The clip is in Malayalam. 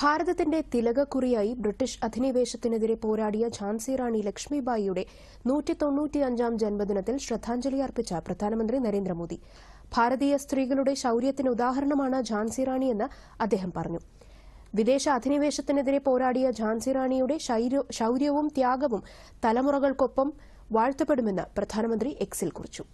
ഭാരതത്തിന്റെ തിലകക്കുറിയായി ബ്രിട്ടീഷ് അധിനിവേശത്തിനെതിരെ പോരാടിയ ഝാൻസി റാണി ലക്ഷ്മിബായിയുടെ നൂറ്റി ജന്മദിനത്തിൽ ശ്രദ്ധാഞ്ജലി അർപ്പിച്ച പ്രധാനമന്ത്രി നരേന്ദ്രമോദി ഭാരതീയ സ്ത്രീകളുടെ ശൌര്യത്തിന് ഉദാഹരണമാണ് ഝാൻസി റാണിയെന്ന് അദ്ദേഹം പറഞ്ഞു വിദേശ അധിനിവേശത്തിനെതിരെ പോരാടിയ ഝാൻസി റാണിയുടെ ശൌര്യവും ത്യാഗവും തലമുറകൾക്കൊപ്പം വാഴ്ത്തപ്പെടുമെന്ന് പ്രധാനമന്ത്രി എക്സിൽ കുറിച്ചു